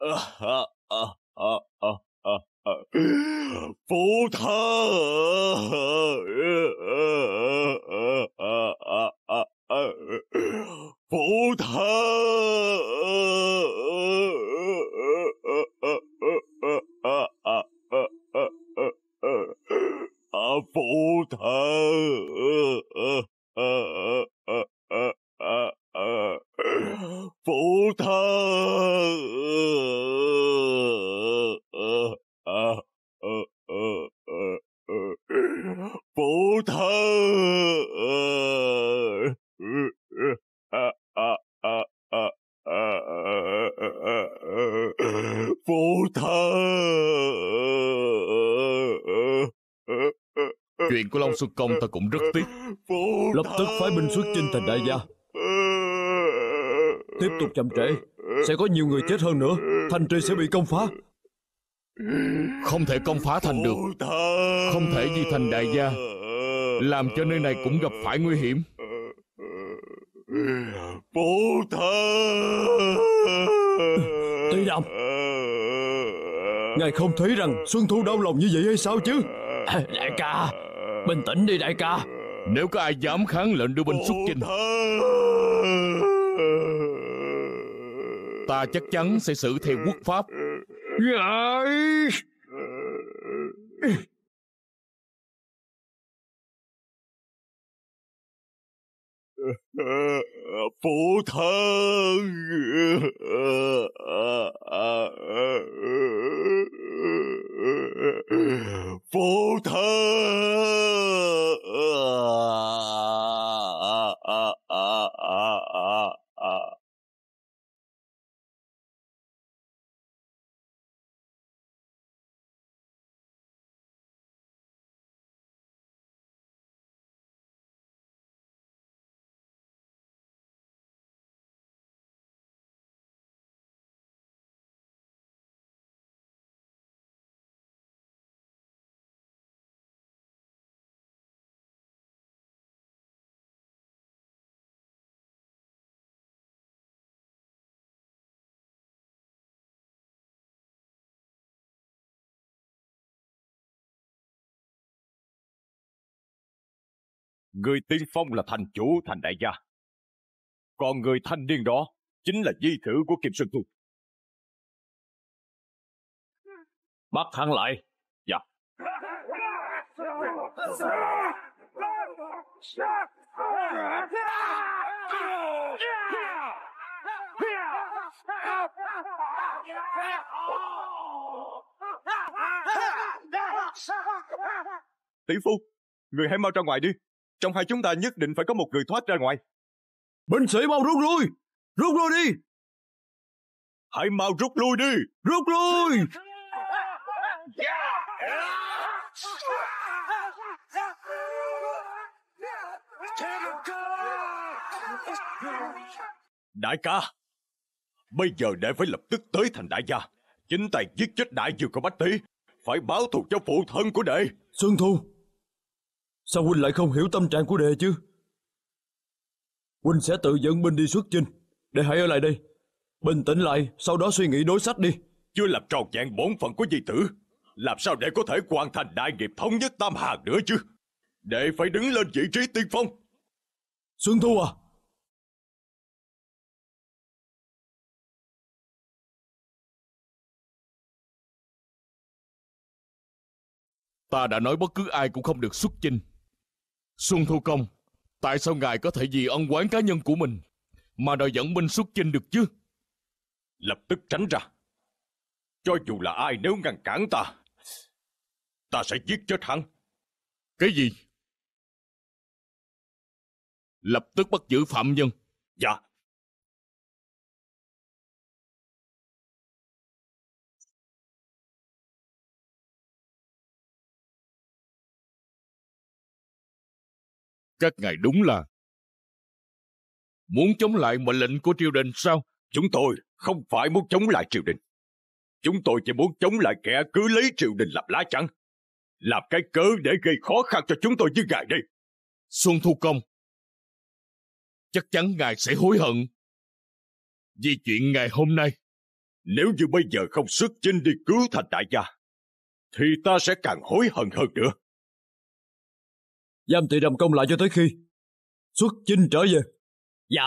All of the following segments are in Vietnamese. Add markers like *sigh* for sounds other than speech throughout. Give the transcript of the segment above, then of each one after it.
啊啊啊啊啊啊！啊啊啊啊啊啊！不啊啊啊啊啊啊！啊啊啊啊啊啊！của Long Xuân Công ta cũng rất tiếc Lập tức phái binh xuất chinh thành đại gia Tiếp tục chậm trễ Sẽ có nhiều người chết hơn nữa Thành trì sẽ bị công phá Không thể công phá thành được Không thể di thành đại gia Làm cho nơi này cũng gặp phải nguy hiểm Bố Thơ, Tuy đồng Ngài không thấy rằng Xuân Thu đau lòng như vậy hay sao chứ Đại ca Bình tĩnh đi đại ca Nếu có ai dám kháng lệnh đưa binh xuất chinh Ta chắc chắn sẽ xử theo quốc pháp phụ thân *laughs* 不疼。Người tiên phong là thành chủ thành đại gia. Còn người thanh niên đó chính là di thử của Kim Sơn Thu. Bắt hắn lại. Dạ. Tỷ phu, người hãy mau ra ngoài đi. Trong hai chúng ta nhất định phải có một người thoát ra ngoài. Binh sĩ mau rút lui! Rút lui đi! Hãy mau rút lui đi! Rút lui! Đại ca! Bây giờ để phải lập tức tới thành đại gia. Chính tay giết chết đại dược của Bách Tí. Phải báo thù cho phụ thân của đệ. Xuân Thu, Sao huynh lại không hiểu tâm trạng của đệ chứ? Huynh sẽ tự dẫn binh đi xuất chinh. Đệ hãy ở lại đây. Bình tĩnh lại, sau đó suy nghĩ đối sách đi. Chưa làm tròn vẹn bổn phận của di tử. Làm sao để có thể hoàn thành đại nghiệp thống nhất Tam Hà nữa chứ? Đệ phải đứng lên vị trí tiên phong. Xuân Thu à, Ta đã nói bất cứ ai cũng không được xuất chinh Xuân Thu Công, tại sao ngài có thể vì ân quán cá nhân của mình mà đòi dẫn binh xuất chinh được chứ? Lập tức tránh ra. Cho dù là ai nếu ngăn cản ta, ta sẽ giết chết hắn. Cái gì? Lập tức bắt giữ phạm nhân. Dạ, Các ngài đúng là... Muốn chống lại mệnh lệnh của triều đình sao? Chúng tôi không phải muốn chống lại triều đình. Chúng tôi chỉ muốn chống lại kẻ cứ lấy triều đình làm lá chắn. Làm cái cớ để gây khó khăn cho chúng tôi như ngài đi. Xuân Thu Công. Chắc chắn ngài sẽ hối hận. Vì chuyện ngày hôm nay. Nếu như bây giờ không xuất chinh đi cứu thành đại gia, thì ta sẽ càng hối hận hơn nữa giam thị đầm công lại cho tới khi xuất chinh trở về. Dạ.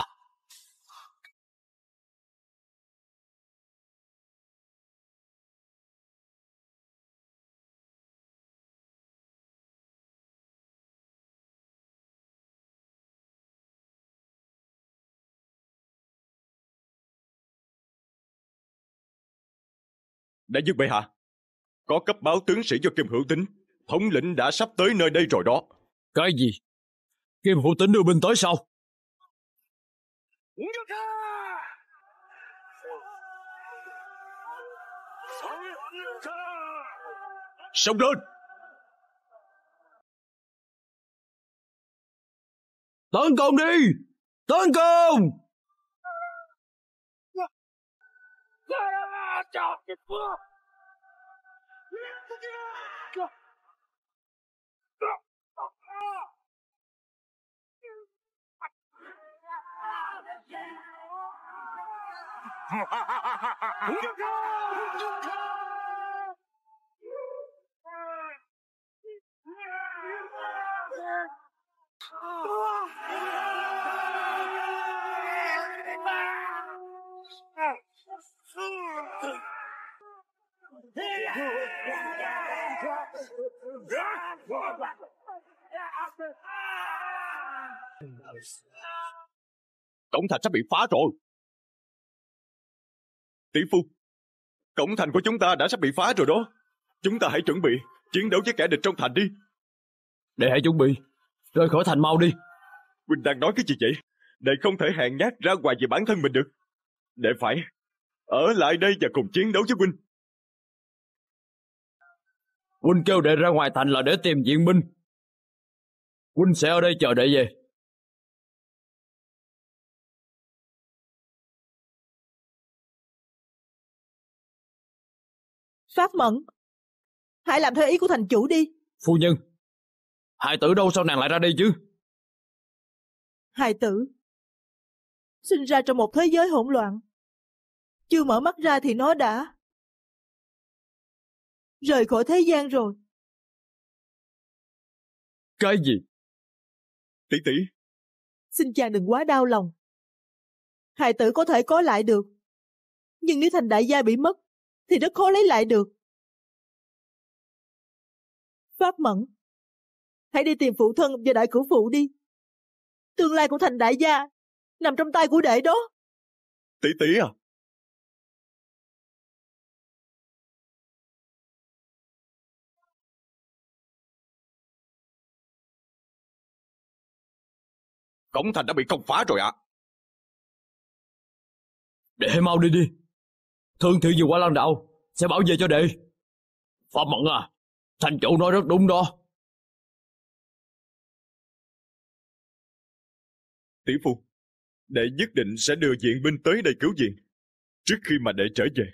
Đại dương bệ hạ, có cấp báo tướng sĩ cho Kim Hữu Tính, thống lĩnh đã sắp tới nơi đây rồi đó. Cái gì? Kim Hữu Tĩnh đưa binh tới sao? Sống lên! Tấn công đi! Tấn công! Trời ơi! Yeah. cổng thành sắp bị phá rồi. Tỷ phu, cổng thành của chúng ta đã sắp bị phá rồi đó. Chúng ta hãy chuẩn bị, chiến đấu với kẻ địch trong thành đi. Để hãy chuẩn bị, rời khỏi thành mau đi. Quỳnh đang nói cái gì vậy? Đệ không thể hèn nhát ra ngoài về bản thân mình được. Đệ phải ở lại đây và cùng chiến đấu với Quỳnh. Quỳnh kêu đệ ra ngoài thành là để tìm diện binh. Quỳnh sẽ ở đây chờ đệ về. Phát mẫn Hãy làm theo ý của thành chủ đi Phu nhân Hài tử đâu sao nàng lại ra đây chứ Hài tử Sinh ra trong một thế giới hỗn loạn Chưa mở mắt ra thì nó đã Rời khỏi thế gian rồi Cái gì Tỷ tỷ Xin chàng đừng quá đau lòng Hài tử có thể có lại được Nhưng nếu thành đại gia bị mất thì rất khó lấy lại được. Pháp Mẫn Hãy đi tìm phụ thân và đại cửu phụ đi. Tương lai của thành đại gia nằm trong tay của đệ đó. Tỷ tỷ à? Cổng thành đã bị công phá rồi ạ. À. Để mau đi đi, Thương thiệu về quả lan đạo Sẽ bảo vệ cho đệ Phạm Mận à Thành chủ nói rất đúng đó Tỷ phu Đệ nhất định sẽ đưa viện binh tới đây cứu viện Trước khi mà đệ trở về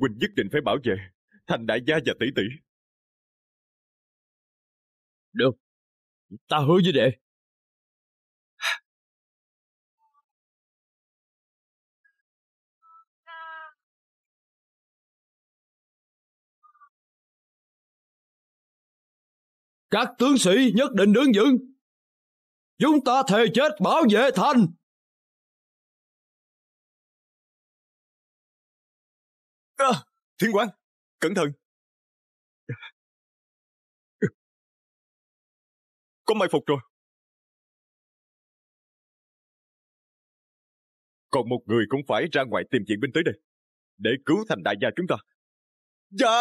Quỳnh nhất định phải bảo vệ Thành đại gia và tỷ tỷ Được Ta hứa với đệ Các tướng sĩ nhất định đứng vững. Chúng ta thề chết bảo vệ thành. À, thiên quan, cẩn thận. Có may phục rồi. Còn một người cũng phải ra ngoài tìm viện binh tới đây, để cứu thành đại gia chúng ta. Dạ!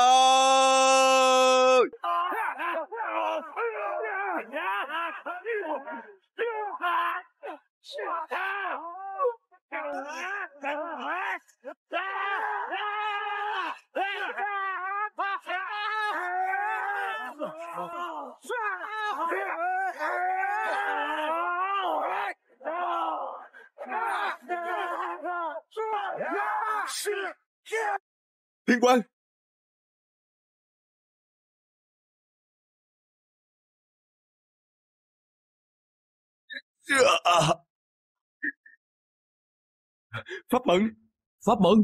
军官。法本，法本。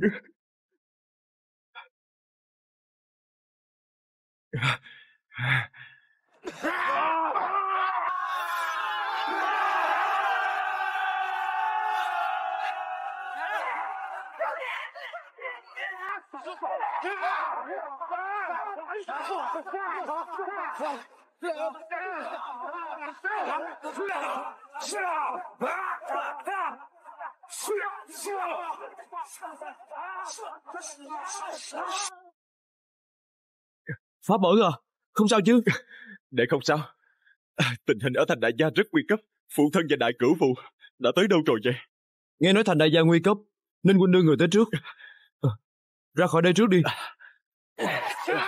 *laughs* Phá bỡ à? Không sao chứ? *laughs* Để không sao. Tình hình ở thành đại gia rất nguy cấp. Phụ thân và đại cửu phụ đã tới đâu rồi vậy? Nghe nói thành đại gia nguy cấp, nên quân đưa người tới trước. À. ra khỏi đây trước đi. À.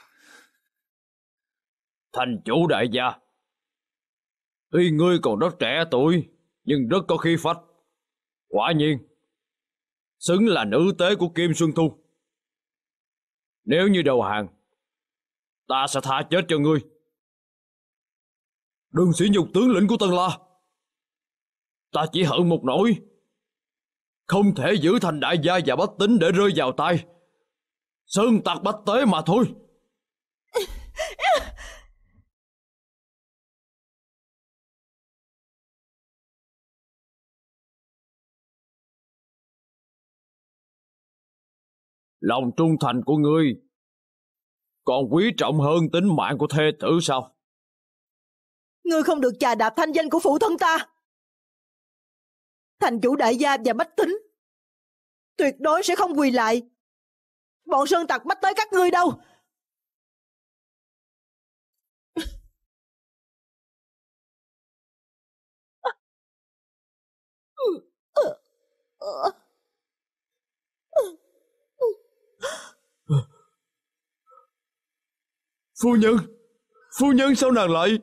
thành chủ đại gia. Tuy ngươi còn rất trẻ tuổi, nhưng rất có khí phách. Quả nhiên, xứng là nữ tế của Kim Xuân Thu. Nếu như đầu hàng, ta sẽ tha chết cho ngươi. Đừng sỉ nhục tướng lĩnh của Tân La. Ta chỉ hận một nỗi. Không thể giữ thành đại gia và bách tính để rơi vào tay. Sơn tạc bách tế mà thôi. *laughs* lòng trung thành của ngươi còn quý trọng hơn tính mạng của thê tử sao? Ngươi không được chà đạp thanh danh của phụ thân ta. Thành chủ đại gia và bách tính tuyệt đối sẽ không quỳ lại. Bọn sơn tặc bắt tới các ngươi đâu. Ugh. *laughs* Phu nhân Phu nhân sao nàng lại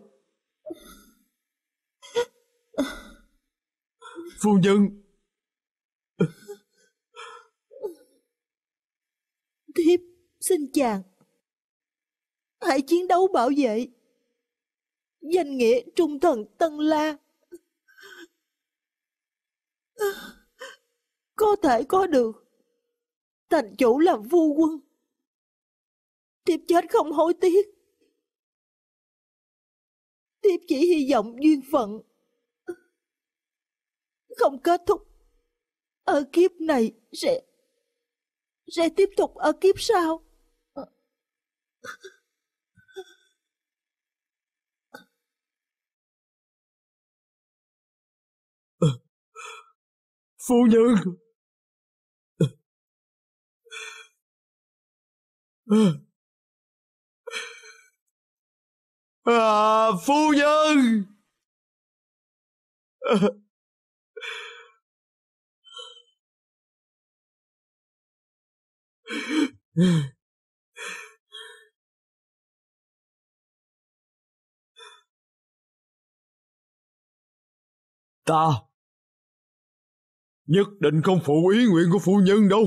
Phu nhân Thiếp xin chàng Hãy chiến đấu bảo vệ Danh nghĩa trung thần Tân La Có thể có được Thành chủ làm vua quân tiếp chết không hối tiếc. tiếp chỉ hy vọng duyên phận. Không kết thúc. Ở kiếp này sẽ... Sẽ tiếp tục ở kiếp sau. Phu nhân... Ah. à, phu nhân ta nhất định không phụ ý nguyện của phu nhân đâu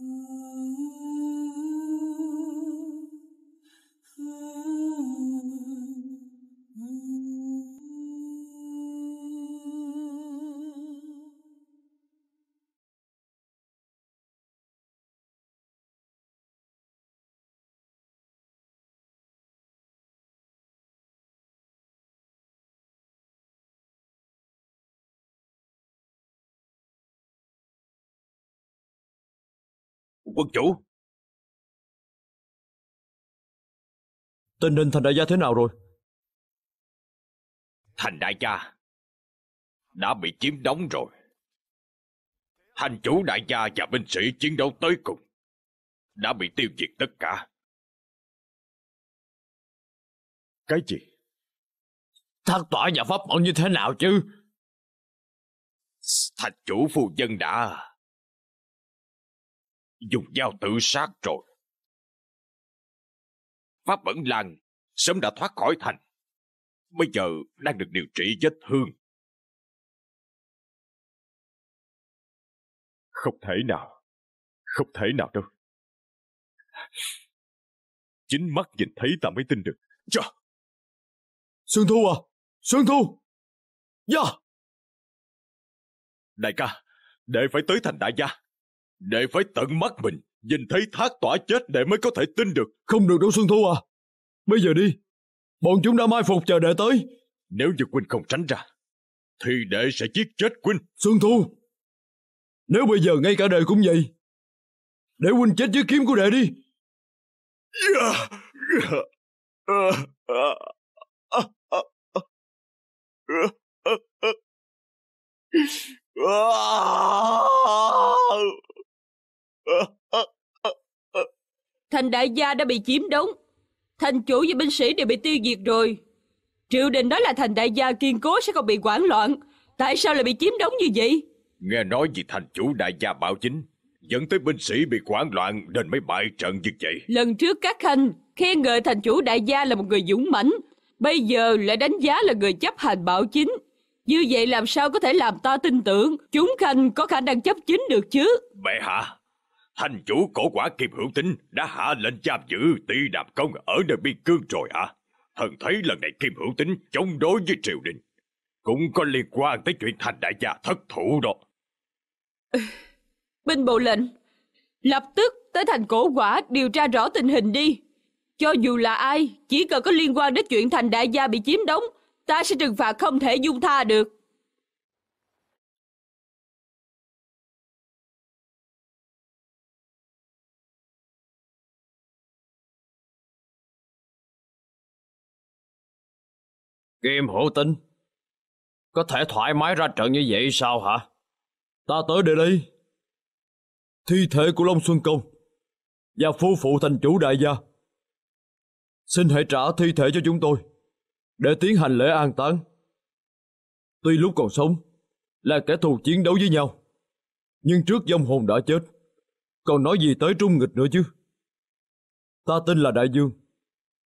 Mm-hmm. quân chủ. Tình hình thành đại gia thế nào rồi? Thành đại gia đã bị chiếm đóng rồi. Hành chủ đại gia và binh sĩ chiến đấu tới cùng đã bị tiêu diệt tất cả. Cái gì? Thác tỏa nhà pháp ẩn như thế nào chứ? Thành chủ phu dân đã dùng dao tự sát rồi. Pháp Bẩn Lan sớm đã thoát khỏi thành. Bây giờ đang được điều trị vết thương. Không thể nào, không thể nào đâu. Chính mắt nhìn thấy ta mới tin được. Chà! Dạ. Xuân Thu à! Xuân Thu! Dạ! Yeah. Đại ca, để phải tới thành đại gia. Đệ phải tận mắt mình, nhìn thấy thác tỏa chết đệ mới có thể tin được. Không được đâu Xuân Thu à. Bây giờ đi, bọn chúng đã mai phục chờ đệ tới. Nếu như Quynh không tránh ra, thì đệ sẽ giết chết Quynh. Xuân Thu, nếu bây giờ ngay cả đệ cũng vậy, để Quynh chết dưới kiếm của đệ đi. Yeah. *laughs* Thành đại gia đã bị chiếm đóng Thành chủ và binh sĩ đều bị tiêu diệt rồi Triều đình nói là thành đại gia kiên cố sẽ không bị quản loạn Tại sao lại bị chiếm đóng như vậy Nghe nói vì thành chủ đại gia bảo chính Dẫn tới binh sĩ bị quản loạn Nên mới bại trận như vậy Lần trước các khanh khen ngợi thành chủ đại gia là một người dũng mãnh Bây giờ lại đánh giá là người chấp hành bảo chính Như vậy làm sao có thể làm ta tin tưởng Chúng khanh có khả năng chấp chính được chứ Bệ hạ thành chủ cổ quả kiệp hữu tính đã hạ lệnh giam giữ tỷ đạp công ở nơi biên cương rồi hả? Thần thấy lần này kiệp hữu tính chống đối với triều đình. Cũng có liên quan tới chuyện thành đại gia thất thủ đó. *laughs* binh bộ lệnh, lập tức tới thành cổ quả điều tra rõ tình hình đi. Cho dù là ai, chỉ cần có liên quan đến chuyện thành đại gia bị chiếm đóng, ta sẽ trừng phạt không thể dung tha được. Kim hữu tinh, có thể thoải mái ra trận như vậy sao hả? Ta tới đây đây. Thi thể của Long Xuân Công và phu phụ thành chủ đại gia. Xin hãy trả thi thể cho chúng tôi để tiến hành lễ an táng. Tuy lúc còn sống là kẻ thù chiến đấu với nhau, nhưng trước dông hồn đã chết, còn nói gì tới trung nghịch nữa chứ. Ta tin là đại dương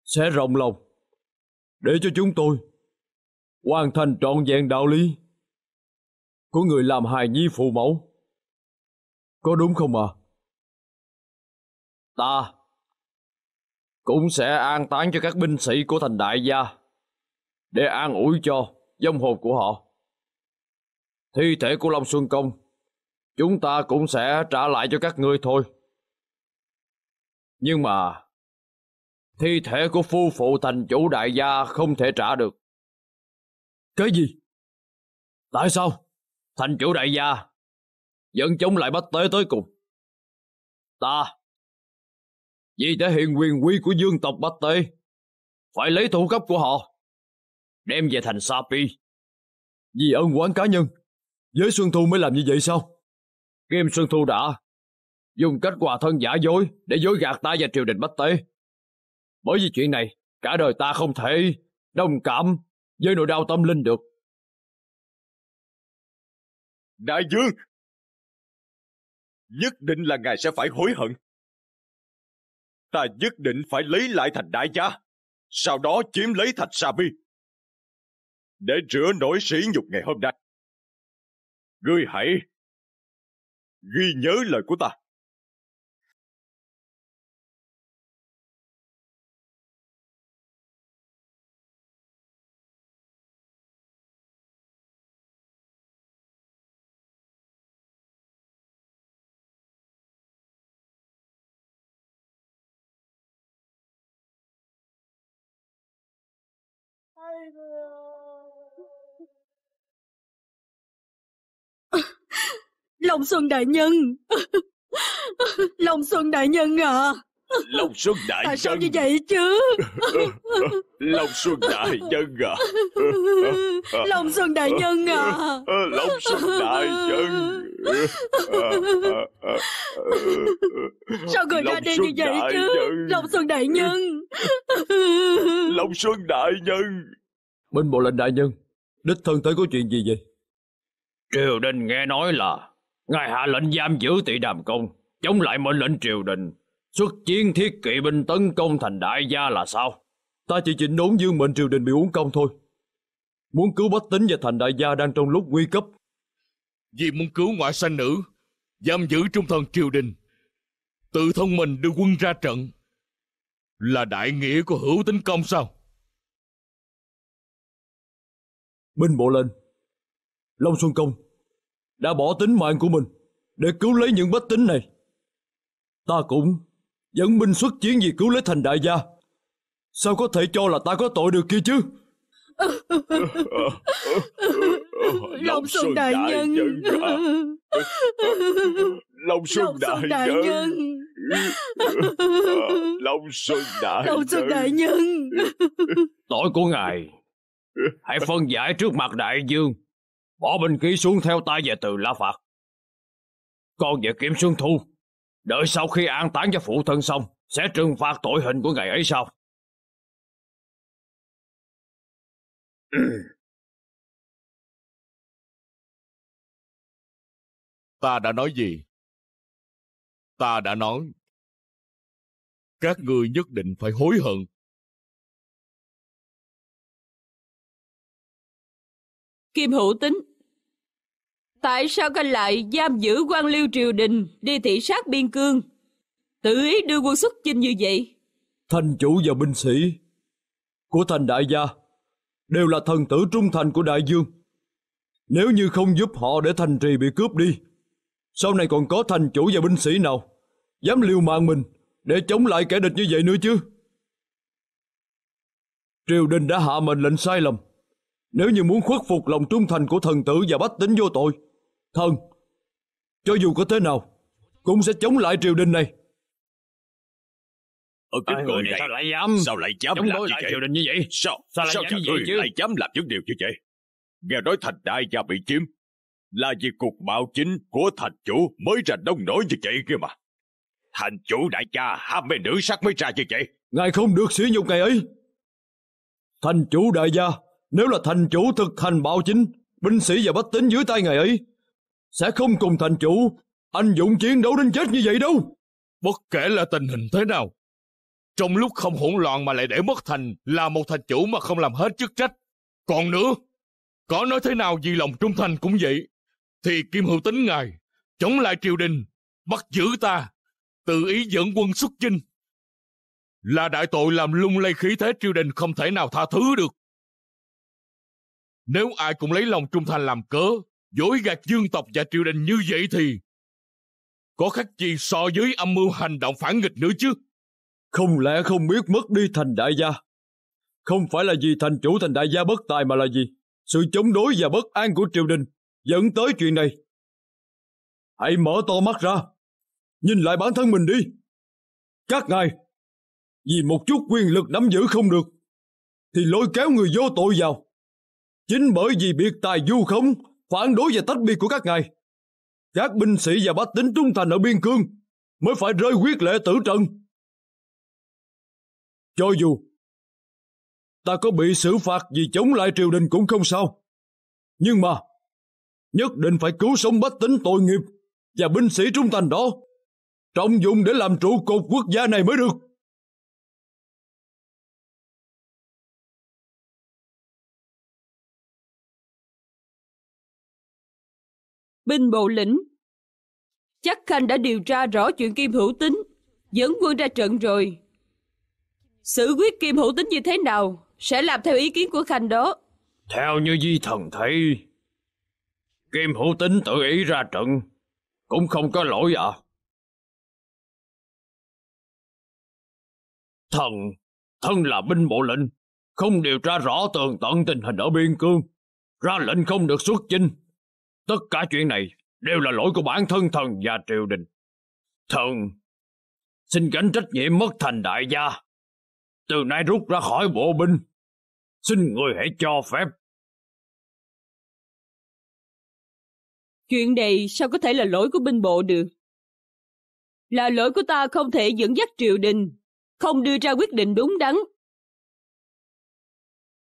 sẽ rộng lòng để cho chúng tôi hoàn thành trọn vẹn đạo lý của người làm hài nhi phụ mẫu. Có đúng không ạ? À? Ta cũng sẽ an táng cho các binh sĩ của thành đại gia để an ủi cho dông hồn của họ. Thi thể của Long Xuân Công chúng ta cũng sẽ trả lại cho các ngươi thôi. Nhưng mà thi thể của phu phụ thành chủ đại gia không thể trả được. Cái gì? Tại sao? Thành chủ đại gia, dân chúng lại bắt tế tới cùng. Ta, vì thể hiện quyền quy của dương tộc Bách Tế, phải lấy thủ cấp của họ, đem về thành Sapi. Vì ân quán cá nhân, với Xuân Thu mới làm như vậy sao? Kim Xuân Thu đã dùng cách quà thân giả dối để dối gạt ta và triều đình Bách Tế. Bởi vì chuyện này, cả đời ta không thể đồng cảm với nỗi đau tâm linh được. Đại dương! Nhất định là ngài sẽ phải hối hận. Ta nhất định phải lấy lại thành đại gia, sau đó chiếm lấy thành Sa Vi. Để rửa nỗi sỉ nhục ngày hôm nay. Ngươi hãy ghi nhớ lời của ta. Long Xuân Đại Nhân Long *laughs* Xuân Đại Nhân à Long Xuân Đại Tại sao như vậy chứ Long *laughs* Xuân Đại Nhân à Long *laughs* Xuân Đại Nhân à Long Xuân Đại Nhân Sao người Long ra đi như vậy chứ Nhân. Long Xuân Đại Nhân Long Xuân Đại Nhân Bên bộ lệnh Đại Nhân Đích thân tới có chuyện gì vậy Triều đình nghe nói là Ngài hạ lệnh giam giữ tỷ đàm công, chống lại mệnh lệnh triều đình. Xuất chiến thiết kỵ binh tấn công thành đại gia là sao? Ta chỉ chỉnh đốn dương mệnh triều đình bị uống công thôi. Muốn cứu bách tính và thành đại gia đang trong lúc nguy cấp. Vì muốn cứu ngoại sanh nữ, giam giữ trung thần triều đình. Tự thân mình đưa quân ra trận. Là đại nghĩa của hữu tính công sao? Binh bộ lên. Long Xuân Công, đã bỏ tính mạng của mình để cứu lấy những bách tính này. Ta cũng dẫn binh xuất chiến vì cứu lấy thành đại gia. Sao có thể cho là ta có tội được kia chứ? Long *laughs* Xuân Đại, Nhân Long Xuân, Đại, Nhân, nhân. Long Xuân Đại Long Xuân Đại *laughs* Nhân Tội của ngài Hãy phân giải trước mặt đại dương Bỏ binh khí xuống theo tay về từ La Phạt. Con về kiểm xuân thu. Đợi sau khi an táng cho phụ thân xong, sẽ trừng phạt tội hình của ngày ấy sau. *clears throat* ta đã nói gì? Ta đã nói. Các ngươi nhất định phải hối hận. Kim hữu tính, Tại sao canh lại giam giữ quan liêu triều đình đi thị sát biên cương? Tự ý đưa quân xuất chinh như vậy. Thành chủ và binh sĩ của thành đại gia đều là thần tử trung thành của đại dương. Nếu như không giúp họ để thành trì bị cướp đi, sau này còn có thành chủ và binh sĩ nào dám liều mạng mình để chống lại kẻ địch như vậy nữa chứ? Triều đình đã hạ mệnh lệnh sai lầm. Nếu như muốn khuất phục lòng trung thành của thần tử và bách tính vô tội, Thần, cho dù có thế nào, cũng sẽ chống lại triều đình này. Ở ờ, cái Ai người này sao lại dám? Sao lại dám chống đối lại vậy? triều đình như vậy? Sao? Sao lại dám chứ? lại dám làm những điều như vậy? Nghe nói thành đại gia bị chiếm là vì cuộc bạo chính của thành chủ mới ra đông nổi như vậy kia mà. Thành chủ đại gia ham mê nữ sắc mới ra như vậy. Ngài không được sỉ nhục ngày ấy. Thành chủ đại gia, nếu là thành chủ thực hành bạo chính, binh sĩ và bách tính dưới tay ngài ấy, sẽ không cùng thành chủ anh dũng chiến đấu đến chết như vậy đâu. Bất kể là tình hình thế nào, trong lúc không hỗn loạn mà lại để mất thành là một thành chủ mà không làm hết chức trách. Còn nữa, có nói thế nào vì lòng trung thành cũng vậy, thì Kim Hữu tính ngài, chống lại triều đình, bắt giữ ta, tự ý dẫn quân xuất chinh. Là đại tội làm lung lay khí thế triều đình không thể nào tha thứ được. Nếu ai cũng lấy lòng trung thành làm cớ, dối gạt dương tộc và triều đình như vậy thì có khác gì so với âm mưu hành động phản nghịch nữa chứ? Không lẽ không biết mất đi thành đại gia? Không phải là vì thành chủ thành đại gia bất tài mà là gì? Sự chống đối và bất an của triều đình dẫn tới chuyện này. Hãy mở to mắt ra, nhìn lại bản thân mình đi. Các ngài, vì một chút quyền lực nắm giữ không được, thì lôi kéo người vô tội vào. Chính bởi vì biệt tài du khống phản đối và tách biệt của các ngài. Các binh sĩ và bách tính trung thành ở biên cương mới phải rơi quyết lệ tử trận. Cho dù ta có bị xử phạt vì chống lại triều đình cũng không sao. Nhưng mà, nhất định phải cứu sống bách tính tội nghiệp và binh sĩ trung thành đó, trọng dụng để làm trụ cột quốc gia này mới được. binh bộ lĩnh. Chắc Khanh đã điều tra rõ chuyện Kim Hữu Tính, dẫn quân ra trận rồi. Xử quyết Kim Hữu Tính như thế nào, sẽ làm theo ý kiến của Khanh đó. Theo như di thần thấy, Kim Hữu Tính tự ý ra trận, cũng không có lỗi ạ. À. Thần, thân là binh bộ lĩnh không điều tra rõ tường tận tình hình ở biên cương, ra lệnh không được xuất chinh Tất cả chuyện này đều là lỗi của bản thân thần và triều đình. Thần xin gánh trách nhiệm mất thành đại gia. Từ nay rút ra khỏi bộ binh. Xin người hãy cho phép. Chuyện này sao có thể là lỗi của binh bộ được? Là lỗi của ta không thể dẫn dắt triều đình, không đưa ra quyết định đúng đắn.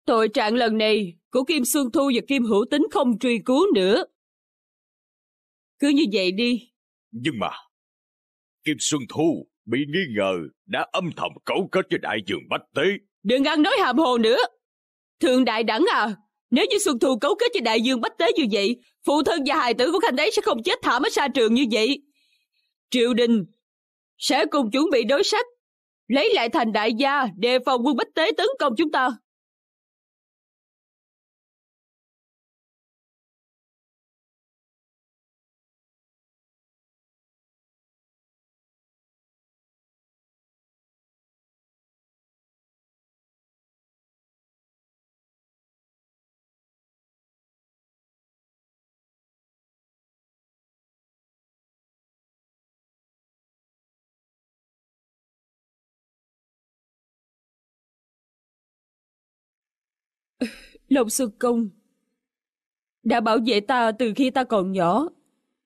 Tội trạng lần này của Kim Xuân Thu và Kim Hữu Tính không truy cứu nữa. Cứ như vậy đi. Nhưng mà, Kim Xuân Thu bị nghi ngờ đã âm thầm cấu kết với đại Dương Bách Tế. Đừng ăn nói hàm hồ nữa. Thượng đại đẳng à, nếu như Xuân Thu cấu kết với đại dương Bách Tế như vậy, phụ thân và hài tử của Khanh ấy sẽ không chết thảm ở xa trường như vậy. Triều đình sẽ cùng chuẩn bị đối sách, lấy lại thành đại gia, đề phòng quân Bách Tế tấn công chúng ta. Lộc Sư Công đã bảo vệ ta từ khi ta còn nhỏ.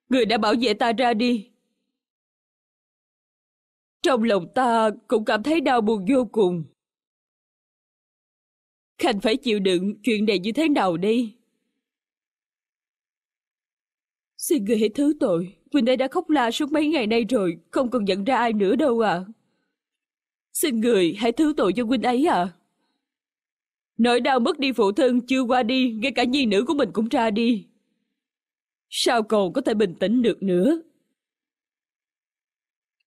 Người đã bảo vệ ta ra đi. Trong lòng ta cũng cảm thấy đau buồn vô cùng. Khanh phải chịu đựng chuyện này như thế nào đi. Xin người hãy thứ tội. Quỳnh đây đã khóc la suốt mấy ngày nay rồi, không còn nhận ra ai nữa đâu À. Xin người hãy thứ tội cho Quỳnh ấy À. Nỗi đau mất đi phụ thân chưa qua đi, ngay cả nhi nữ của mình cũng ra đi. Sao còn có thể bình tĩnh được nữa?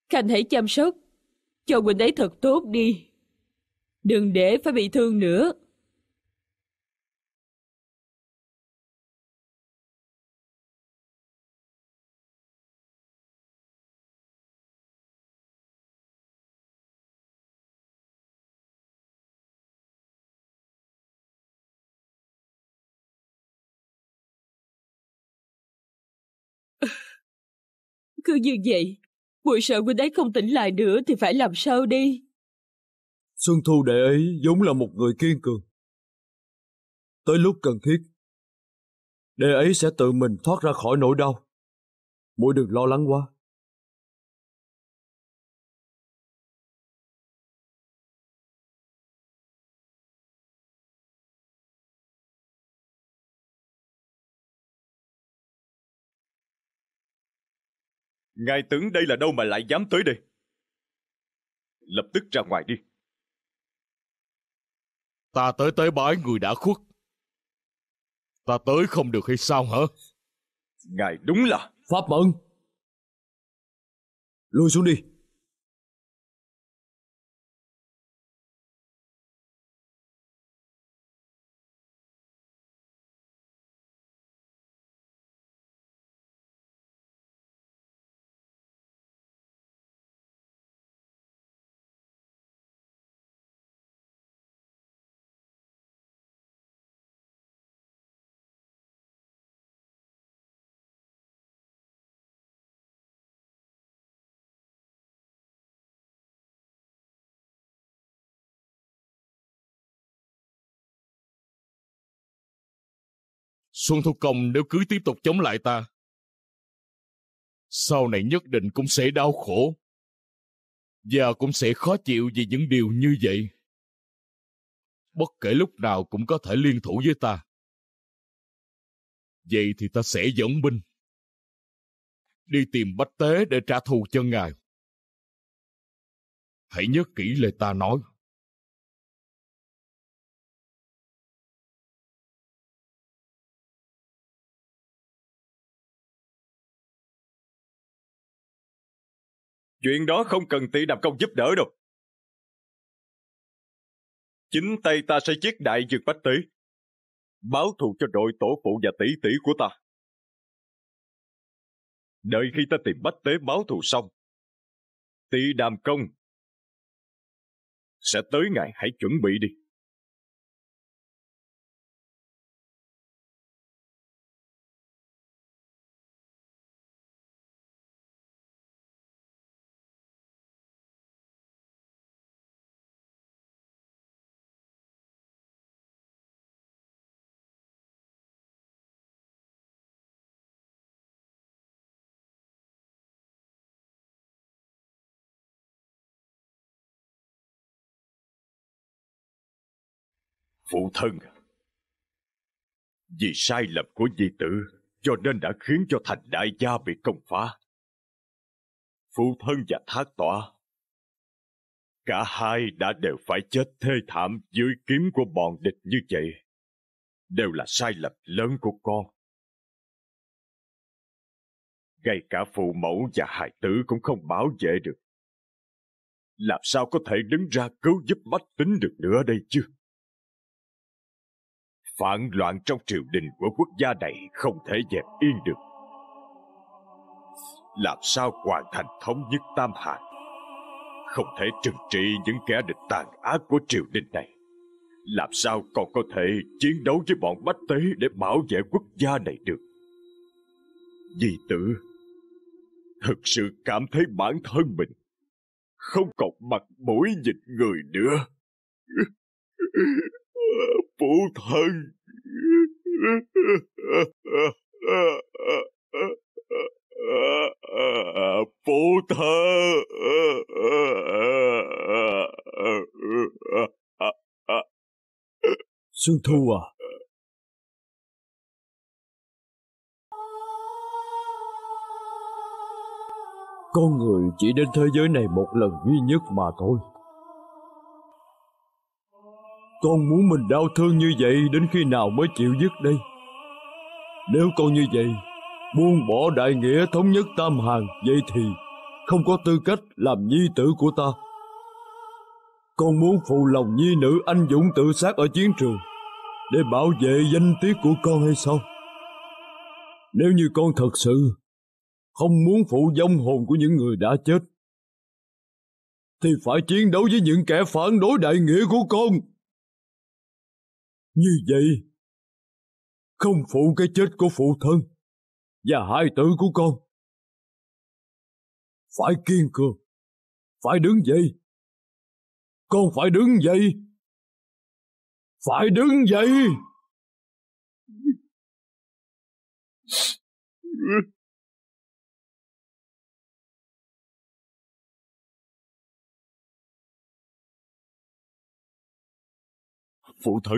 Khanh hãy chăm sóc, cho Quỳnh ấy thật tốt đi. Đừng để phải bị thương nữa. cứ như vậy, muội sợ huynh ấy không tỉnh lại nữa thì phải làm sao đi? Xuân Thu đệ ấy vốn là một người kiên cường. Tới lúc cần thiết, đệ ấy sẽ tự mình thoát ra khỏi nỗi đau. Muội đừng lo lắng quá. Ngài tưởng đây là đâu mà lại dám tới đây? Lập tức ra ngoài đi. Ta tới tới bái người đã khuất. Ta tới không được hay sao hả? Ngài đúng là... Pháp Mận! Lui xuống đi! Xuân Thu Công nếu cứ tiếp tục chống lại ta, sau này nhất định cũng sẽ đau khổ và cũng sẽ khó chịu vì những điều như vậy. Bất kể lúc nào cũng có thể liên thủ với ta. Vậy thì ta sẽ dẫn binh. Đi tìm Bách Tế để trả thù cho ngài. Hãy nhớ kỹ lời ta nói. Chuyện đó không cần tỷ đàm công giúp đỡ đâu. Chính tay ta sẽ giết đại dược bách tỷ. Báo thù cho đội tổ phụ và tỷ tỷ của ta. Đợi khi ta tìm bách tế báo thù xong, tỷ đàm công sẽ tới ngày hãy chuẩn bị đi. Phụ thân Vì sai lầm của di tử Cho nên đã khiến cho thành đại gia bị công phá Phụ thân và thác tỏa Cả hai đã đều phải chết thê thảm dưới kiếm của bọn địch như vậy Đều là sai lầm lớn của con ngay cả phụ mẫu và hài tử cũng không bảo vệ được. Làm sao có thể đứng ra cứu giúp bách tính được nữa đây chứ? phản loạn trong triều đình của quốc gia này không thể dẹp yên được. Làm sao hoàn thành thống nhất Tam Hạ? Không thể trừng trị những kẻ địch tàn ác của triều đình này. Làm sao còn có thể chiến đấu với bọn bách tế để bảo vệ quốc gia này được? Di tử, thực sự cảm thấy bản thân mình không còn mặt mũi nhịn người nữa. *laughs* phụ thân phụ thân xuân thu à con người chỉ đến thế giới này một lần duy nhất mà thôi con muốn mình đau thương như vậy đến khi nào mới chịu dứt đây? Nếu con như vậy, buông bỏ đại nghĩa thống nhất tam hàng, vậy thì không có tư cách làm nhi tử của ta. Con muốn phụ lòng nhi nữ anh dũng tự sát ở chiến trường để bảo vệ danh tiết của con hay sao? Nếu như con thật sự không muốn phụ vong hồn của những người đã chết, thì phải chiến đấu với những kẻ phản đối đại nghĩa của con. Như vậy, không phụ cái chết của phụ thân và hai tử của con. Phải kiên cường, phải đứng dậy. Con phải đứng dậy. Phải đứng dậy. Phụ thân,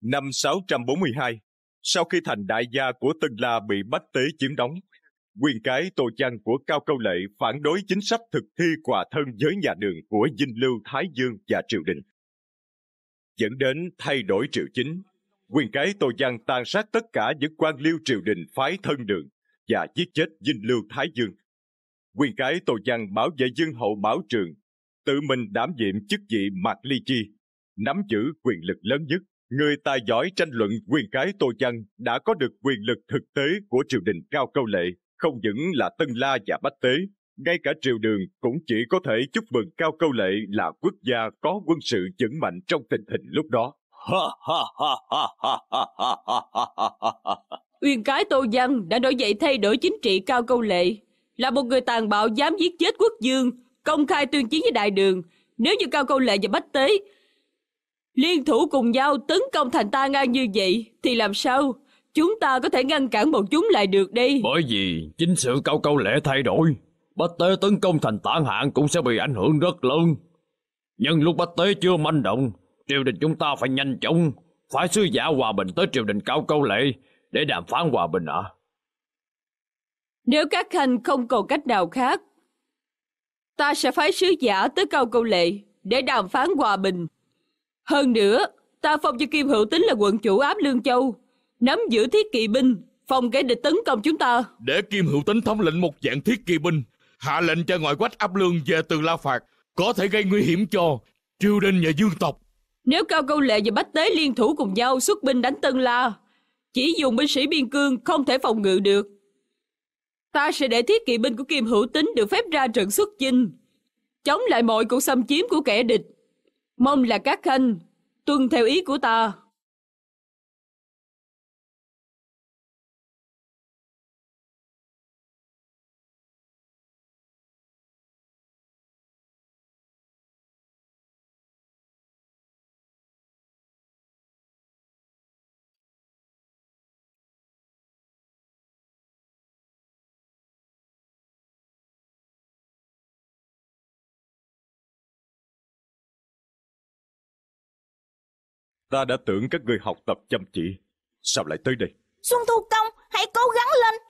Năm 642, sau khi thành đại gia của Tân La bị bách tế chiếm đóng, quyền cái tô văn của Cao Câu Lệ phản đối chính sách thực thi quà thân với nhà đường của Dinh Lưu Thái Dương và triều đình. Dẫn đến thay đổi triều chính, quyền cái tô văn tàn sát tất cả những quan liêu triều đình phái thân đường và giết chết Dinh Lưu Thái Dương. Quyền cái tô văn bảo vệ dương hậu bảo trường, tự mình đảm nhiệm chức vị Mạc Ly Chi, nắm giữ quyền lực lớn nhất người tài giỏi tranh luận quyền cái tô văn đã có được quyền lực thực tế của triều đình cao câu lệ, không những là Tân La và Bách Tế, ngay cả triều đường cũng chỉ có thể chúc mừng cao câu lệ là quốc gia có quân sự vững mạnh trong tình hình lúc đó. Uyên cái Tô Văn đã nổi dậy thay đổi chính trị cao câu lệ, là một người tàn bạo dám giết chết quốc dương, công khai tuyên chiến với đại đường. Nếu như cao câu lệ và bách tế liên thủ cùng nhau tấn công thành ta ngang như vậy thì làm sao chúng ta có thể ngăn cản bọn chúng lại được đi bởi vì chính sự câu câu lẽ thay đổi bách tế tấn công thành tản hạng cũng sẽ bị ảnh hưởng rất lớn nhưng lúc bách tế chưa manh động triều đình chúng ta phải nhanh chóng phải sứ giả hòa bình tới triều đình cao câu lệ để đàm phán hòa bình ạ nếu các khanh không còn cách nào khác ta sẽ phái sứ giả tới cao câu lệ để đàm phán hòa bình hơn nữa, ta phong cho Kim Hữu Tính là quận chủ ám Lương Châu, nắm giữ thiết kỵ binh, phòng kẻ địch tấn công chúng ta. Để Kim Hữu Tính thống lệnh một dạng thiết kỵ binh, hạ lệnh cho ngoại quách áp lương về từ La Phạt, có thể gây nguy hiểm cho triều đình và dương tộc. Nếu Cao Câu Lệ và Bách Tế liên thủ cùng nhau xuất binh đánh Tân La, chỉ dùng binh sĩ biên cương không thể phòng ngự được. Ta sẽ để thiết kỵ binh của Kim Hữu Tính được phép ra trận xuất chinh, chống lại mọi cuộc xâm chiếm của kẻ địch. Mong là các khanh tuân theo ý của ta. Ta đã tưởng các người học tập chăm chỉ. Sao lại tới đây? Xuân Thu Công, hãy cố gắng lên.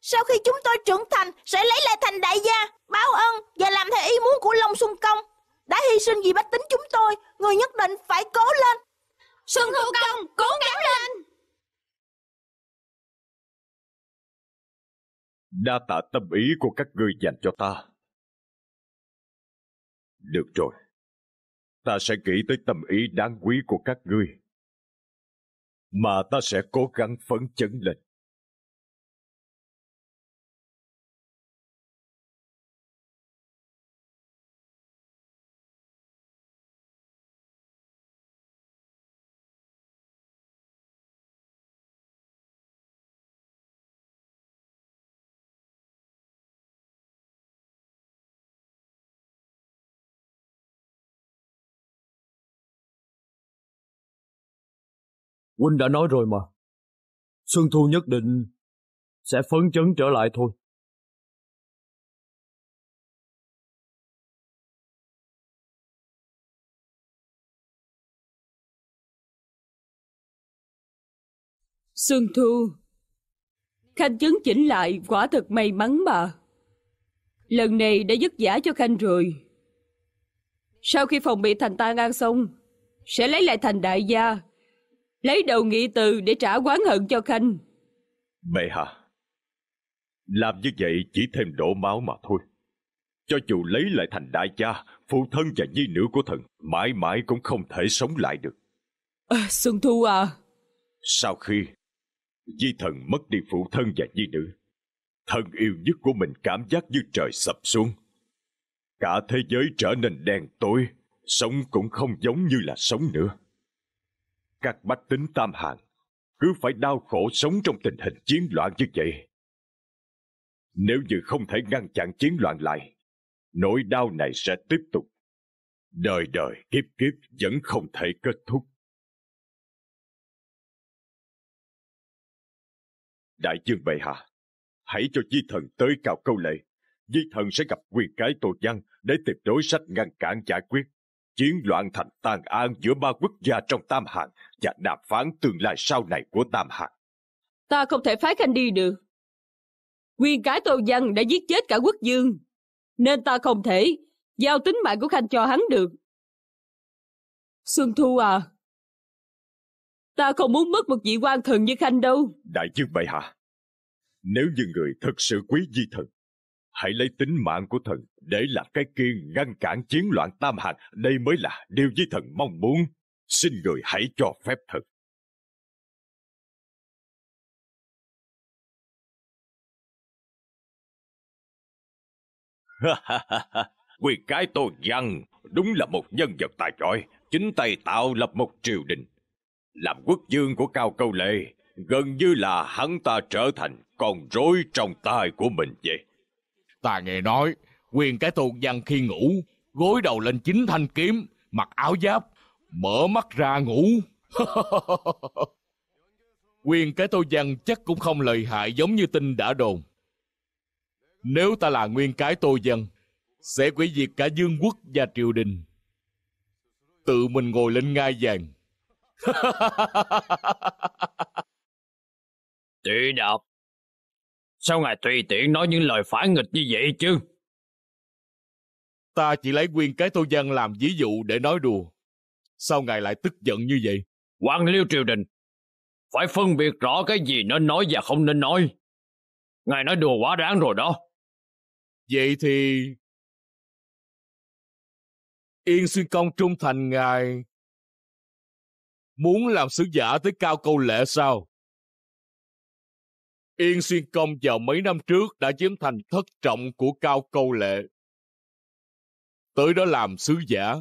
Sau khi chúng tôi trưởng thành, sẽ lấy lại thành đại gia, báo ân và làm theo ý muốn của Long Xuân Công. Đã hy sinh vì bách tính chúng tôi, người nhất định phải cố lên. Xuân Thu Công, cố gắng lên. Đa tạ tâm ý của các ngươi dành cho ta. Được rồi, ta sẽ nghĩ tới tâm ý đáng quý của các ngươi. Mà ta sẽ cố gắng phấn chấn lên. Huynh đã nói rồi mà. Xuân Thu nhất định sẽ phấn chấn trở lại thôi. Xuân Thu Khanh chấn chỉnh lại quả thật may mắn mà Lần này đã dứt giả cho Khanh rồi Sau khi phòng bị thành ta ngang xong Sẽ lấy lại thành đại gia lấy đầu nghị từ để trả oán hận cho khanh mẹ hả làm như vậy chỉ thêm đổ máu mà thôi cho dù lấy lại thành đại cha phụ thân và nhi nữ của thần mãi mãi cũng không thể sống lại được à, xuân thu à sau khi di thần mất đi phụ thân và nhi nữ thân yêu nhất của mình cảm giác như trời sập xuống cả thế giới trở nên đen tối sống cũng không giống như là sống nữa các bách tính tam hàng cứ phải đau khổ sống trong tình hình chiến loạn như vậy. Nếu như không thể ngăn chặn chiến loạn lại, nỗi đau này sẽ tiếp tục. Đời đời kiếp kiếp vẫn không thể kết thúc. Đại dương bệ hạ, hãy cho di thần tới cào câu lệ. Di thần sẽ gặp quyền cái tổ văn để tuyệt đối sách ngăn cản giải quyết chiến loạn thành tàn an giữa ba quốc gia trong Tam Hạng và đàm phán tương lai sau này của Tam Hạng. Ta không thể phái Khanh đi được. quyền cái Tô Văn đã giết chết cả quốc dương, nên ta không thể giao tính mạng của Khanh cho hắn được. Xuân Thu à, ta không muốn mất một vị quan thần như Khanh đâu. Đại dương vậy hả nếu như người thật sự quý di thần, Hãy lấy tính mạng của thần để là cái kiên ngăn cản chiến loạn tam hạt, đây mới là điều với thần mong muốn. Xin người hãy cho phép thần. Quyền cái tô văn đúng là một nhân vật tài giỏi, chính tay tạo lập một triều đình. Làm quốc dương của Cao Câu Lệ, gần như là hắn ta trở thành con rối trong tay của mình vậy. Ta nghe nói, quyền cái tôn văn khi ngủ, gối đầu lên chính thanh kiếm, mặc áo giáp, mở mắt ra ngủ. *laughs* quyền cái tôn văn chắc cũng không lợi hại giống như tin đã đồn. Nếu ta là nguyên cái tô văn, sẽ quỷ diệt cả dương quốc và triều đình. Tự mình ngồi lên ngai vàng. *laughs* Chị đọc Sao ngài tùy tiện nói những lời phản nghịch như vậy chứ? Ta chỉ lấy nguyên cái tô văn làm ví dụ để nói đùa. Sao ngài lại tức giận như vậy? quan liêu triều đình, phải phân biệt rõ cái gì nên nói và không nên nói. Ngài nói đùa quá đáng rồi đó. Vậy thì... Yên xuyên công trung thành ngài. Muốn làm sứ giả tới cao câu lệ sao? Yên Xuyên Công vào mấy năm trước đã chiếm thành thất trọng của Cao Câu Lệ. Tới đó làm sứ giả.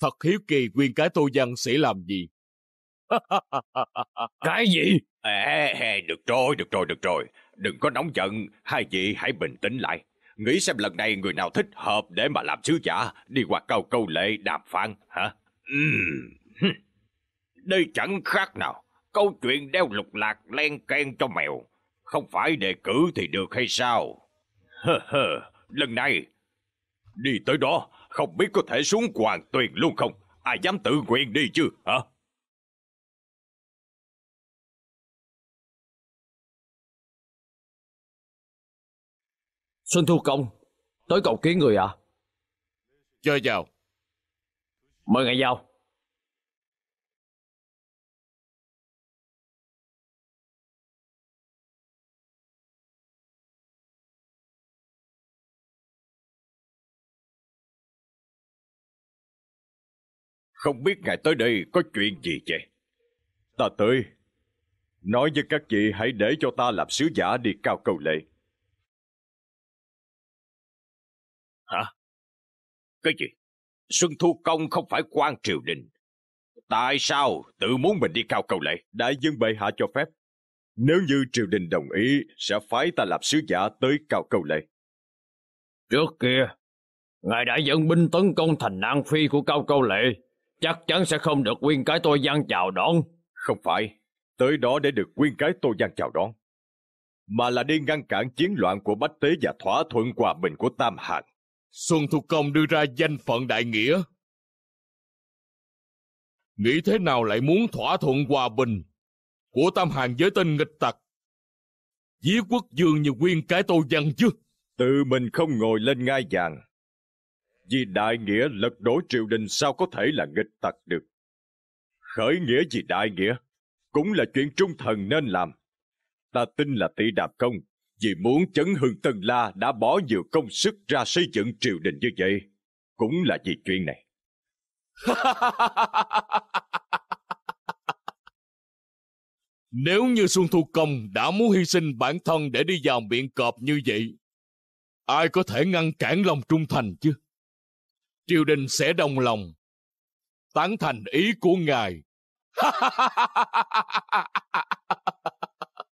Thật hiếu kỳ quyên cái tô văn sẽ làm gì. *laughs* cái gì? Ê, à, được rồi, được rồi, được rồi. Đừng có nóng giận, hai vị hãy bình tĩnh lại. Nghĩ xem lần này người nào thích hợp để mà làm sứ giả, đi qua cao câu lệ đàm phán, hả? Uhm. Đây chẳng khác nào câu chuyện đeo lục lạc len ken cho mèo, không phải đề cử thì được hay sao? Hơ hơ, lần này, đi tới đó, không biết có thể xuống hoàng tuyền luôn không? Ai dám tự nguyện đi chứ, hả? Xuân Thu Công, tới cầu kiến người ạ. À? Chơi vào. Mời ngài vào. Không biết ngài tới đây có chuyện gì vậy? Ta tới. Nói với các vị hãy để cho ta làm sứ giả đi cao cầu lệ. Hả? Cái gì? Xuân Thu Công không phải quan triều đình. Tại sao tự muốn mình đi cao cầu lệ? Đại dân bệ hạ cho phép. Nếu như triều đình đồng ý, sẽ phái ta làm sứ giả tới cao cầu lệ. Trước kia, ngài đã dẫn binh tấn công thành An Phi của cao câu lệ chắc chắn sẽ không được nguyên cái tôi gian chào đón. Không phải, tới đó để được nguyên cái tôi gian chào đón, mà là đi ngăn cản chiến loạn của Bách Tế và thỏa thuận hòa bình của Tam Hàn. Xuân Thu Công đưa ra danh phận đại nghĩa. Nghĩ thế nào lại muốn thỏa thuận hòa bình của Tam Hàn với tên nghịch tặc? Dí quốc dương như nguyên cái tôi văn chứ. Tự mình không ngồi lên ngai vàng, vì đại nghĩa lật đổ triều đình sao có thể là nghịch tặc được. Khởi nghĩa vì đại nghĩa, cũng là chuyện trung thần nên làm. Ta tin là tỷ đạp công, vì muốn chấn hương Tân La đã bỏ nhiều công sức ra xây dựng triều đình như vậy, cũng là vì chuyện này. *laughs* Nếu như Xuân Thu Công đã muốn hy sinh bản thân để đi vào miệng cọp như vậy, ai có thể ngăn cản lòng trung thành chứ? triều đình sẽ đồng lòng, tán thành ý của ngài. *laughs*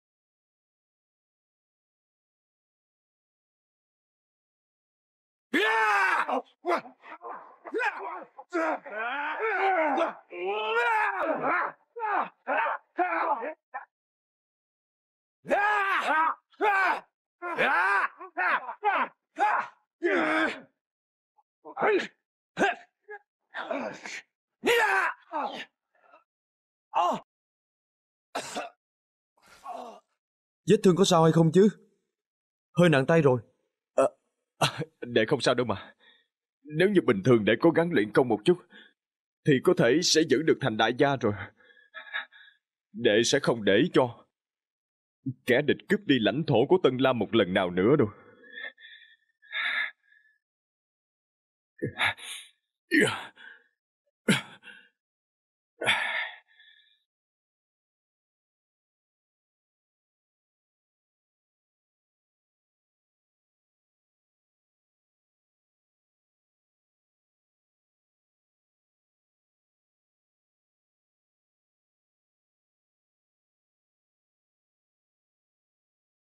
Yeah! 你俩，à. Vết thương có sao hay không chứ? Hơi nặng tay rồi. À, à, để không sao đâu mà. Nếu như bình thường đệ cố gắng luyện công một chút, thì có thể sẽ giữ được thành đại gia rồi. Để sẽ không để cho kẻ địch cướp đi lãnh thổ của Tân Lam một lần nào nữa đâu.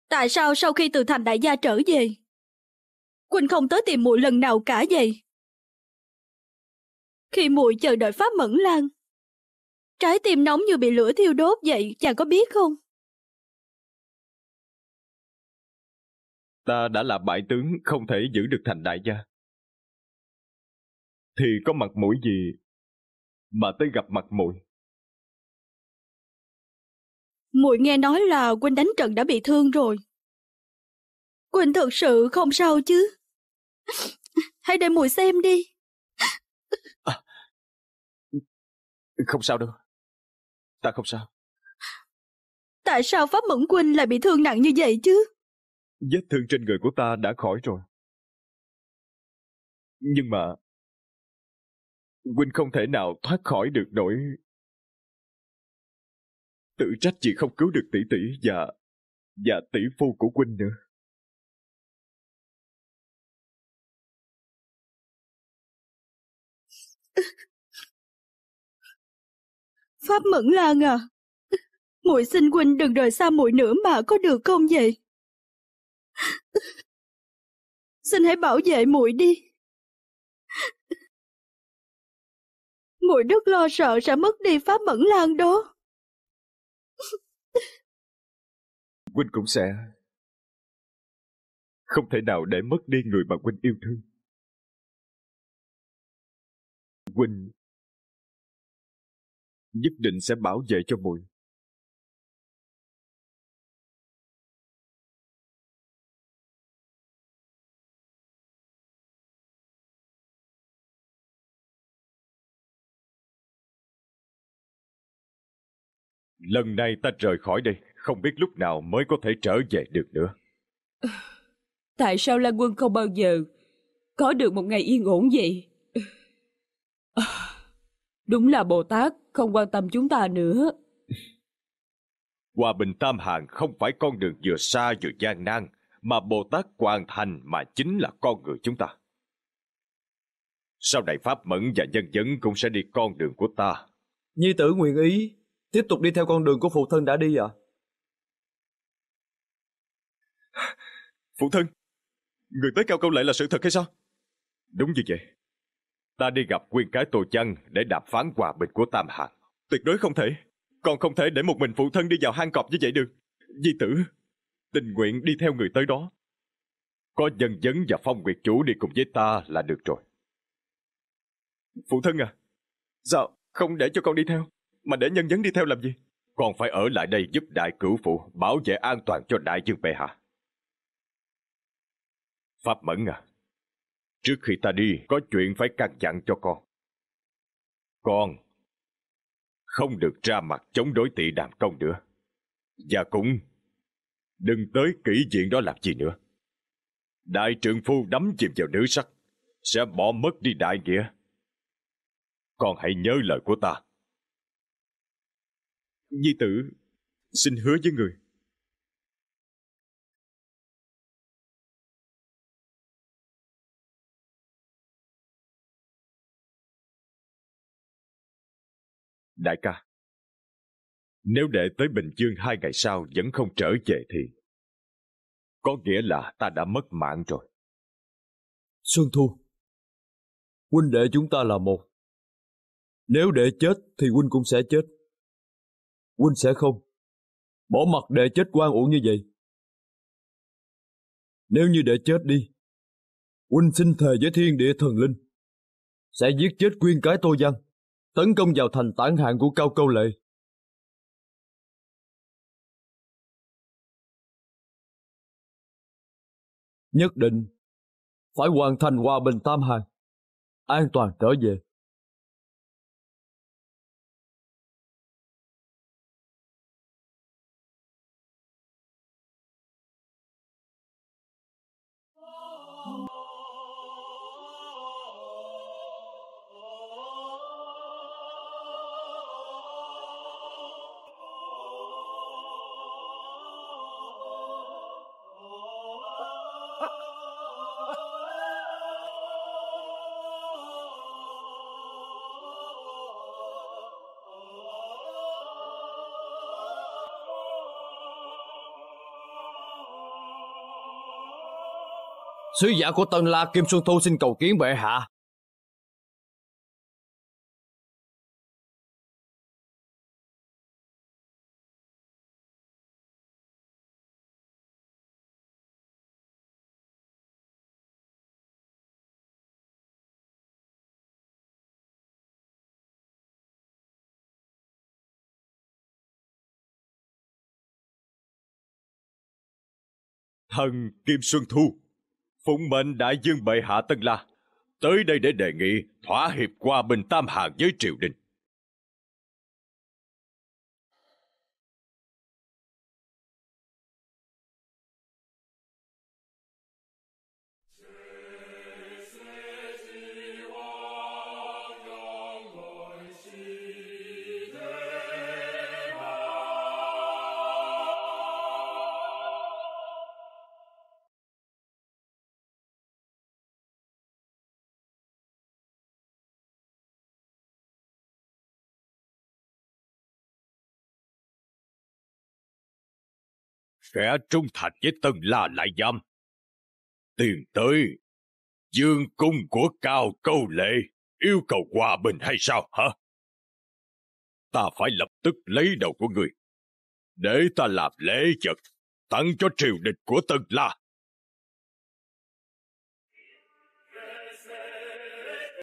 Tại sao sau khi từ thành đại gia trở về, Quỳnh không tới tìm muội lần nào cả vậy? khi muội chờ đợi pháp mẫn lan. Trái tim nóng như bị lửa thiêu đốt vậy, chàng có biết không? Ta đã là bại tướng không thể giữ được thành đại gia. Thì có mặt mũi gì mà tới gặp mặt muội? Muội nghe nói là Quỳnh đánh trận đã bị thương rồi. Quỳnh thật sự không sao chứ? *laughs* Hãy để muội xem đi. Không sao đâu. Ta không sao. Tại sao Pháp Mẫn Quynh lại bị thương nặng như vậy chứ? Vết thương trên người của ta đã khỏi rồi. Nhưng mà... Quynh không thể nào thoát khỏi được nỗi... Tự trách chị không cứu được tỷ tỷ và... và tỷ phu của Quynh nữa. Pháp Mẫn Lan à, *laughs* muội xin huynh đừng rời xa muội nữa mà có được không vậy? *laughs* xin hãy bảo vệ muội đi. *laughs* muội rất lo sợ sẽ mất đi Pháp Mẫn Lan đó. huynh cũng sẽ không thể nào để mất đi người mà huynh yêu thương. Huynh nhất định sẽ bảo vệ cho muội. Lần này ta rời khỏi đây, không biết lúc nào mới có thể trở về được nữa. *sighs* Tại sao Lan Quân không bao giờ có được một ngày yên ổn vậy? Đúng là Bồ Tát không quan tâm chúng ta nữa. Hòa bình tam hạng không phải con đường vừa xa vừa gian nan, mà Bồ Tát hoàn thành mà chính là con người chúng ta. Sau này Pháp Mẫn và Nhân Dân cũng sẽ đi con đường của ta. Nhi tử nguyện ý, tiếp tục đi theo con đường của phụ thân đã đi ạ. À? Phụ thân, người tới cao câu lại là sự thật hay sao? Đúng như vậy ta đi gặp quyền cái tổ chân để đàm phán hòa bình của Tam Hàn. Tuyệt đối không thể. Còn không thể để một mình phụ thân đi vào hang cọp như vậy được. Di tử, tình nguyện đi theo người tới đó. Có dân dấn và phong nguyệt chủ đi cùng với ta là được rồi. Phụ thân à, sao không để cho con đi theo, mà để nhân dấn đi theo làm gì? Con phải ở lại đây giúp đại cửu phụ bảo vệ an toàn cho đại dương bệ hạ. Pháp mẫn à, Trước khi ta đi, có chuyện phải căn dặn cho con. Con không được ra mặt chống đối tị đàm công nữa. Và cũng đừng tới kỹ diện đó làm gì nữa. Đại trượng phu đắm chìm vào nữ sắc, sẽ bỏ mất đi đại nghĩa. Con hãy nhớ lời của ta. Di tử, xin hứa với người, Đại ca, nếu để tới Bình Dương hai ngày sau vẫn không trở về thì... Có nghĩa là ta đã mất mạng rồi. Xuân Thu, huynh đệ chúng ta là một. Nếu đệ chết thì huynh cũng sẽ chết. Huynh sẽ không. Bỏ mặt đệ chết quan uổng như vậy. Nếu như đệ chết đi, huynh xin thề với thiên địa thần linh. Sẽ giết chết quyên cái tô văn tấn công vào thành tản hạng của Cao Câu Lệ. Nhất định phải hoàn thành hòa bình tam hàng, an toàn trở về. Sứ giả của Tân La Kim Xuân Thu xin cầu kiến bệ hạ. Thần Kim Xuân Thu phụng mệnh đại dương bệ hạ Tân La, tới đây để đề nghị thỏa hiệp qua bình Tam Hàng với triều đình. sẽ trung thành với tân la lại giam. Tiền tới, dương cung của cao câu lệ yêu cầu hòa bình hay sao hả? Ta phải lập tức lấy đầu của người, để ta làm lễ vật tặng cho triều đình của tân la.